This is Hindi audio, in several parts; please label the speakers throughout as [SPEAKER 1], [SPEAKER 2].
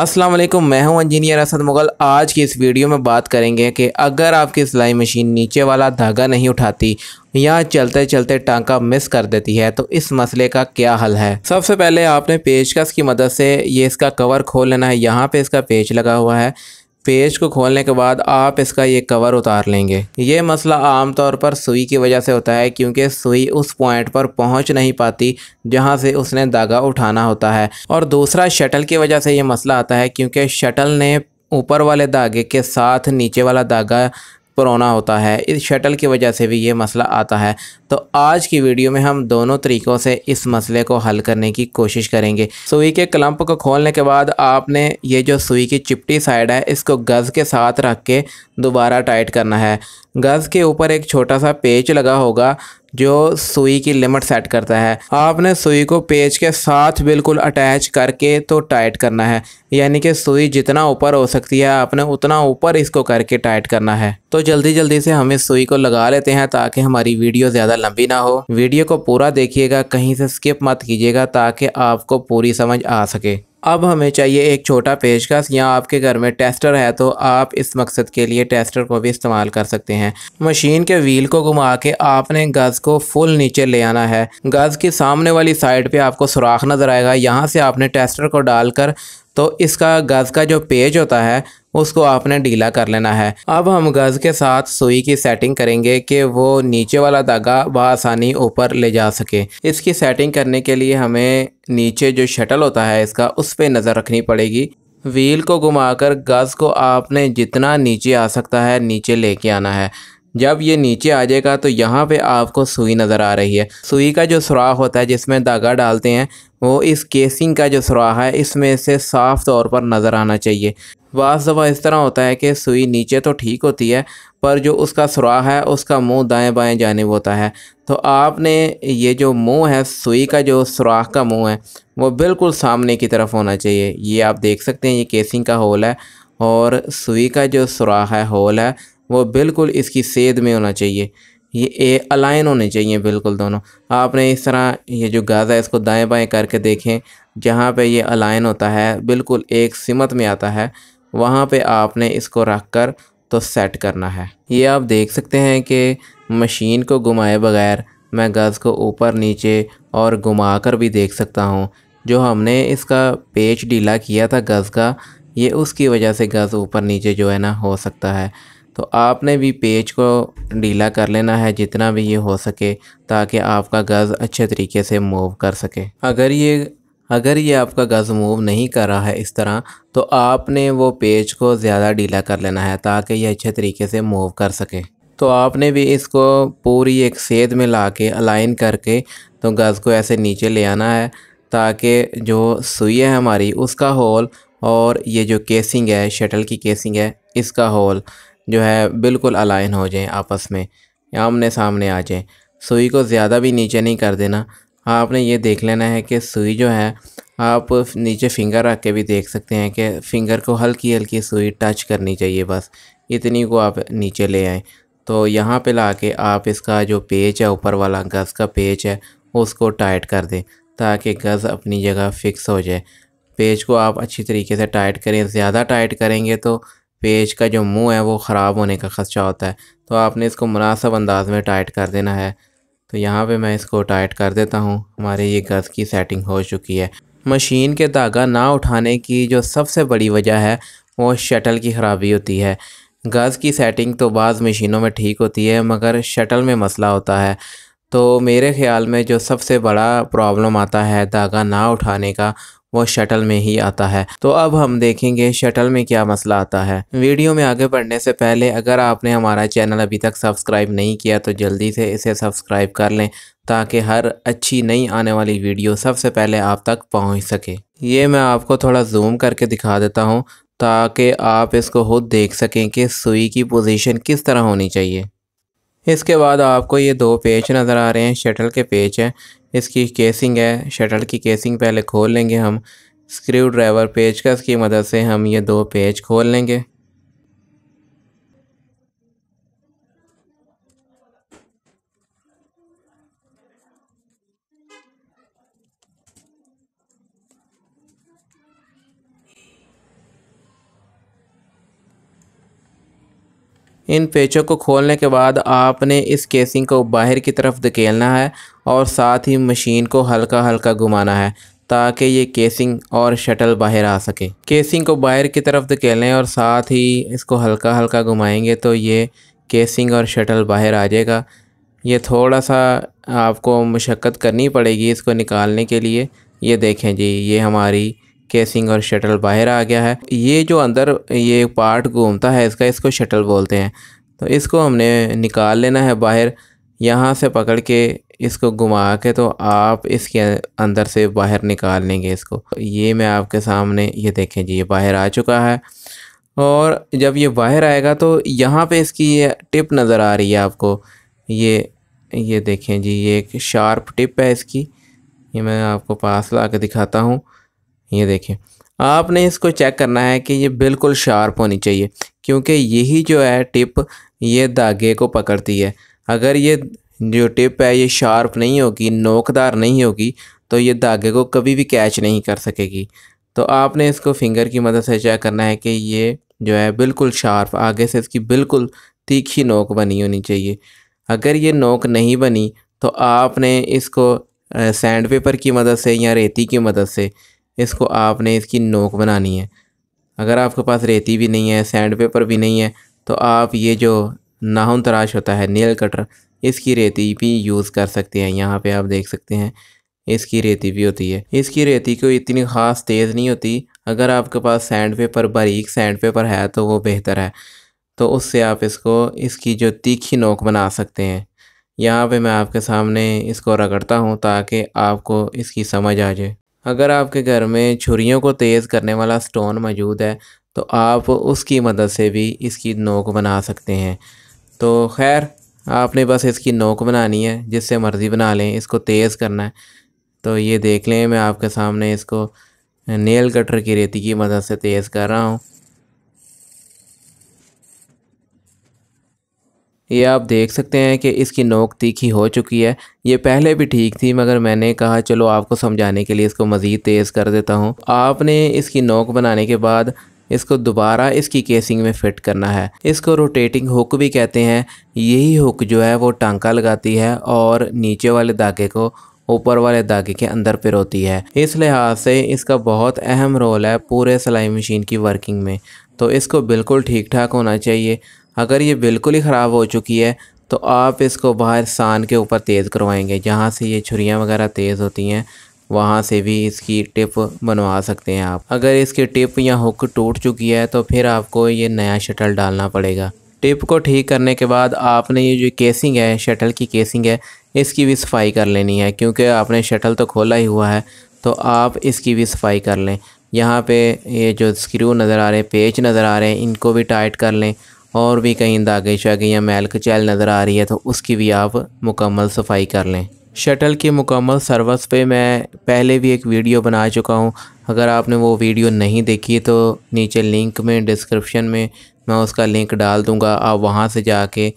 [SPEAKER 1] अस्सलाम वालेकुम मैं हूं इंजीनियर असद मुगल आज की इस वीडियो में बात करेंगे कि अगर आपकी सिलाई मशीन नीचे वाला धागा नहीं उठाती या चलते चलते टांका मिस कर देती है तो इस मसले का क्या हल है सबसे पहले आपने पेचकस की मदद से ये इसका कवर खोल लेना है यहाँ पे इसका पेच लगा हुआ है पेज को खोलने के बाद आप इसका ये कवर उतार लेंगे ये मसला आमतौर पर सुई की वजह से होता है क्योंकि सुई उस पॉइंट पर पहुंच नहीं पाती जहां से उसने धागा उठाना होता है और दूसरा शटल की वजह से ये मसला आता है क्योंकि शटल ने ऊपर वाले धागे के साथ नीचे वाला धागा कोरोना होता है इस शटल की वजह से भी ये मसला आता है तो आज की वीडियो में हम दोनों तरीक़ों से इस मसले को हल करने की कोशिश करेंगे सुई के क्लंप को खोलने के बाद आपने ये जो सुई की चिपटी साइड है इसको गज़ के साथ रख के दोबारा टाइट करना है गज़ के ऊपर एक छोटा सा पेच लगा होगा जो सुई की लिमिट सेट करता है आपने सुई को पेज के साथ बिल्कुल अटैच करके तो टाइट करना है यानी कि सुई जितना ऊपर हो सकती है आपने उतना ऊपर इसको करके टाइट करना है तो जल्दी जल्दी से हम इस सुई को लगा लेते हैं ताकि हमारी वीडियो ज़्यादा लंबी ना हो वीडियो को पूरा देखिएगा कहीं से स्किप मत कीजिएगा ताकि आपको पूरी समझ आ सके अब हमें चाहिए एक छोटा पेशकश या आपके घर में टेस्टर है तो आप इस मकसद के लिए टेस्टर को भी इस्तेमाल कर सकते हैं मशीन के व्हील को घुमा के आपने गज को फुल नीचे ले आना है गज की सामने वाली साइड पे आपको सुराख नज़र आएगा यहाँ से आपने टेस्टर को डालकर तो इसका गज का जो पेज होता है उसको आपने ढीला कर लेना है अब हम गज के साथ सुई की सेटिंग करेंगे कि वो नीचे वाला धागा आसानी ऊपर ले जा सके इसकी सेटिंग करने के लिए हमें नीचे जो शटल होता है इसका उस पर नज़र रखनी पड़ेगी व्हील को घुमाकर गज को आपने जितना नीचे आ सकता है नीचे लेके आना है जब ये नीचे आ जाएगा तो यहाँ पे आपको सुई नज़र आ रही है सुई का जो सुराख होता है जिसमें धागा डालते हैं वो इस केसिंग का जो सुराह है इसमें से साफ़ तौर पर नज़र आना चाहिए बाज़ दफ़ा इस तरह होता है कि सुई नीचे तो ठीक होती है पर जो उसका सुराह है उसका मुंह दाएं बाएं जाने होता है तो आपने ये जो मुंह है सुई का जो सुराह का मुंह है वो बिल्कुल सामने की तरफ होना चाहिए ये आप देख सकते हैं ये केसिंग का होल है और सुई का जो सुराह है होल है वो बिल्कुल इसकी सेध में होना चाहिए ये ए अलाइन होने चाहिए बिल्कुल दोनों आपने इस तरह ये जो गाज़ा है इसको दाएं बाएं करके देखें जहाँ पे ये अलाइन होता है बिल्कुल एक सिमत में आता है वहाँ पे आपने इसको रख कर तो सेट करना है ये आप देख सकते हैं कि मशीन को घुमाए बगैर मैं गज़ को ऊपर नीचे और घुमा कर भी देख सकता हूँ जो हमने इसका पेच ढीला किया था गज़ का ये उसकी वजह से गज़ ऊपर नीचे जो है ना हो सकता है तो आपने भी पेज को ढीला कर लेना है जितना भी ये हो सके ताकि आपका गज़ अच्छे तरीके से मूव कर सके अगर ये अगर ये आपका गज़ मूव नहीं कर रहा है इस तरह तो आपने वो पेज को ज़्यादा ढीला कर लेना है ताकि ये अच्छे तरीके से मूव कर सके तो आपने भी इसको पूरी एक सेध में ला के अलाइन करके तो गज़ को ऐसे नीचे ले आना है ताकि जो सुई है हमारी उसका होल और ये जो केसिंग है शटल की केसिंग है इसका होल जो है बिल्कुल अलाइन हो जाएं आपस में आमने सामने आ जाएं सुई को ज़्यादा भी नीचे नहीं कर देना आपने ये देख लेना है कि सुई जो है आप नीचे फिंगर रख के भी देख सकते हैं कि फिंगर को हल्की हल्की सुई टच करनी चाहिए बस इतनी को आप नीचे ले आएँ तो यहाँ पे ला के आप इसका जो पेच है ऊपर वाला गज़ का पेच है उसको टाइट कर दें ताकि गज़ अपनी जगह फ़िक्स हो जाए पेज को आप अच्छी तरीके से टाइट करें ज़्यादा टाइट करेंगे तो पेज का जो मुंह है वो ख़राब होने का ख़दशा होता है तो आपने इसको मुनासब अंदाज में टाइट कर देना है तो यहाँ पे मैं इसको टाइट कर देता हूँ हमारे ये गज़ की सेटिंग हो चुकी है मशीन के धागा ना उठाने की जो सबसे बड़ी वजह है वो शटल की ख़राबी होती है गज़ की सेटिंग तो बाज़ मशीनों में ठीक होती है मगर शटल में मसला होता है तो मेरे ख़्याल में जो सबसे बड़ा प्रॉब्लम आता है धागा ना उठाने का वो शटल में ही आता है तो अब हम देखेंगे शटल में क्या मसला आता है वीडियो में आगे बढ़ने से पहले अगर आपने हमारा चैनल अभी तक सब्सक्राइब नहीं किया तो जल्दी से इसे सब्सक्राइब कर लें ताकि हर अच्छी नई आने वाली वीडियो सबसे पहले आप तक पहुंच सके ये मैं आपको थोड़ा जूम करके दिखा देता हूँ ताकि आप इसको खुद देख सकें कि सुई की पोजीशन किस तरह होनी चाहिए इसके बाद आपको ये दो पेज नज़र आ रहे हैं शटल के पेज हैं इसकी केसिंग है शटल की केसिंग पहले खोल लेंगे हम स्क्रू ड्राइवर का की मदद से हम ये दो पेज खोल लेंगे इन पेचों को खोलने के बाद आपने इस केसिंग को बाहर की तरफ धकेलना है और साथ ही मशीन को हल्का हल्का घुमाना है ताकि ये केसिंग और शटल बाहर आ सके केसिंग को बाहर की तरफ धकेलें और साथ ही इसको हल्का हल्का घुमाएंगे तो ये केसिंग और शटल बाहर आ जाएगा ये थोड़ा सा आपको मशक्क़त करनी पड़ेगी इसको निकालने के लिए ये देखें जी ये हमारी केसिंग और शटल बाहर आ गया है ये जो अंदर ये पार्ट घूमता है इसका इसको शटल बोलते हैं तो इसको हमने निकाल लेना है बाहर यहाँ से पकड़ के इसको घुमा के तो आप इसके अंदर से बाहर निकाल लेंगे इसको ये मैं आपके सामने ये देखें जी ये बाहर आ चुका है और जब ये बाहर आएगा तो यहाँ पे इसकी ये टिप नज़र आ रही है आपको ये ये देखें जी ये एक शार्प टिप है इसकी ये मैं आपको पास ला के दिखाता हूँ ये देखिए आपने इसको चेक करना है कि ये बिल्कुल शार्प होनी चाहिए क्योंकि यही जो है टिप ये धागे को पकड़ती है अगर ये जो टिप है ये शार्प नहीं होगी नोकदार नहीं होगी तो ये धागे को कभी भी कैच नहीं कर सकेगी तो आपने इसको फिंगर की मदद से चेक करना है कि ये जो है बिल्कुल शार्प आगे से इसकी बिल्कुल तीखी नोक बनी होनी चाहिए अगर ये नोक नहीं बनी तो आपने इसको सैंड पेपर की मदद से या रेती की मदद से इसको आपने इसकी नोक बनानी है अगर आपके पास रेती भी नहीं है सैंड पेपर भी नहीं है तो आप ये जो नाहुन तराश होता है नेल कटर इसकी रेती भी यूज़ कर सकते हैं यहाँ पे आप देख सकते हैं इसकी रेती भी होती है इसकी रेती को इतनी ख़ास तेज़ नहीं होती अगर आपके पास सैंड पेपर बारीक सैंड पेपर है तो वो बेहतर है तो उससे आप इसको इसकी जो तीखी नोक बना सकते हैं यहाँ पे मैं आपके सामने इसको रगड़ता हूँ ताकि आपको इसकी समझ आ जाए अगर आपके घर में छुरियों को तेज़ करने वाला स्टोन मौजूद है तो आप उसकी मदद से भी इसकी नोक बना सकते हैं तो खैर आपने बस इसकी नोक बनानी है जिससे मर्ज़ी बना लें इसको तेज़ करना है तो ये देख लें मैं आपके सामने इसको नेल कटर की रेती की मदद से तेज़ कर रहा हूँ ये आप देख सकते हैं कि इसकी नोक तीखी हो चुकी है ये पहले भी ठीक थी मगर मैंने कहा चलो आपको समझाने के लिए इसको मज़ीद तेज़ कर देता हूँ आपने इसकी नोक बनाने के बाद इसको दोबारा इसकी केसिंग में फिट करना है इसको रोटेटिंग हुक भी कहते हैं यही हुक जो है वो टांका लगाती है और नीचे वाले धागे को ऊपर वाले धागे के अंदर पिरोती है इस लिहाज से इसका बहुत अहम रोल है पूरे सिलाई मशीन की वर्किंग में तो इसको बिल्कुल ठीक ठाक होना चाहिए अगर ये बिल्कुल ही ख़राब हो चुकी है तो आप इसको बाहर सान के ऊपर तेज़ करवाएंगे जहाँ से ये छुरियाँ वगैरह तेज़ होती हैं वहाँ से भी इसकी टिप बनवा सकते हैं आप अगर इसकी टिप या हुक टूट चुकी है तो फिर आपको ये नया शटल डालना पड़ेगा टिप को ठीक करने के बाद आपने ये जो केसिंग है शटल की केसिंग है इसकी भी सफाई कर लेनी है क्योंकि आपने शटल तो खोला ही हुआ है तो आप इसकी भी सफाई कर लें यहाँ पे ये जो स्क्रू नज़र आ रहे हैं पेच नज़र आ रहे हैं इनको भी टाइट कर लें और भी कहीं दागे शागे या मैल कचैल नज़र आ रही है तो उसकी भी आप मुकम्मल सफाई कर लें शटल की मुकम्मल सर्विस पे मैं पहले भी एक वीडियो बना चुका हूँ अगर आपने वो वीडियो नहीं देखी तो नीचे लिंक में डिस्क्रिप्शन में मैं उसका लिंक डाल दूँगा आप वहाँ से जाके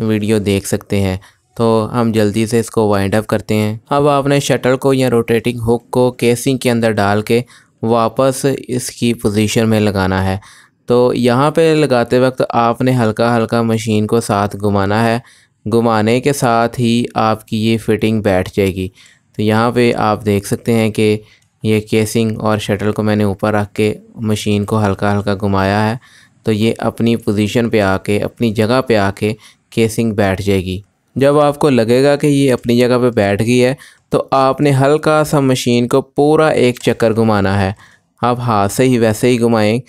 [SPEAKER 1] वीडियो देख सकते हैं तो हम जल्दी से इसको वाइंड अप करते हैं अब आपने शटल को या रोटेटिंग हुक को केसिंग के अंदर डाल के वापस इसकी पोजीशन में लगाना है तो यहाँ पे लगाते वक्त आपने हल्का हल्का मशीन को साथ घुमाना है घुमाने के साथ ही आपकी ये फ़िटिंग बैठ जाएगी तो यहाँ पे आप देख सकते हैं कि ये केसिंग और शटल को मैंने ऊपर रख के मशीन को हल्का हल्का घुमाया है तो ये अपनी पोजीशन पे आके अपनी जगह पे आके केसिंग बैठ जाएगी जब आपको लगेगा कि ये अपनी जगह पे बैठ गई है तो आपने हल्का सा मशीन को पूरा एक चक्कर घुमाना है आप हाथ से ही वैसे ही घुमाएँ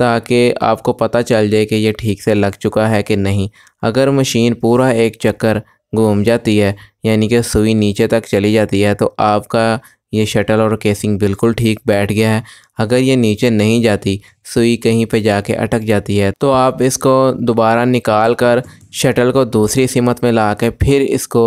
[SPEAKER 1] ताकि आपको पता चल जाए कि ये ठीक से लग चुका है कि नहीं अगर मशीन पूरा एक चक्कर घूम जाती है यानी कि सुई नीचे तक चली जाती है तो आपका ये शटल और केसिंग बिल्कुल ठीक बैठ गया है अगर ये नीचे नहीं जाती सुई कहीं पे जाके अटक जाती है तो आप इसको दोबारा निकाल कर शटल को दूसरी सिमत में ला के फिर इसको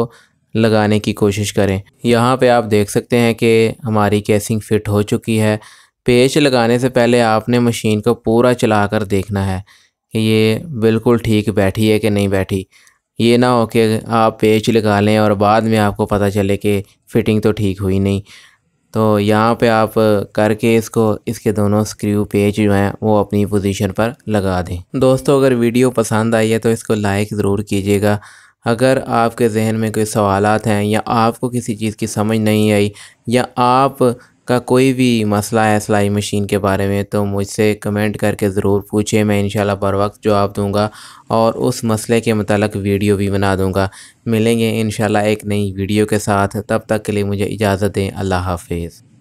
[SPEAKER 1] लगाने की कोशिश करें यहाँ पे आप देख सकते हैं कि हमारी केसिंग फ़िट हो चुकी है पेच लगाने से पहले आपने मशीन को पूरा चला कर देखना है कि ये बिल्कुल ठीक बैठी है कि नहीं बैठी ये ना हो कि आप पेच लगा लें और बाद में आपको पता चले कि फ़िटिंग तो ठीक हुई नहीं तो यहाँ पे आप करके इसको इसके दोनों स्क्रू पेज जो हैं वो अपनी पोजीशन पर लगा दें दोस्तों अगर वीडियो पसंद आई है तो इसको लाइक ज़रूर कीजिएगा अगर आपके जहन में कोई सवालत हैं या आपको किसी चीज़ की समझ नहीं आई या आप का कोई भी मसला है सिलाई मशीन के बारे में तो मुझसे कमेंट करके ज़रूर पूछें मैं इंशाल्लाह बर वक्त जवाब दूँगा और उस मसले के मतलब वीडियो भी बना दूँगा मिलेंगे शाला एक नई वीडियो के साथ तब तक के लिए मुझे इजाज़त दें अल्लाह हाफिज़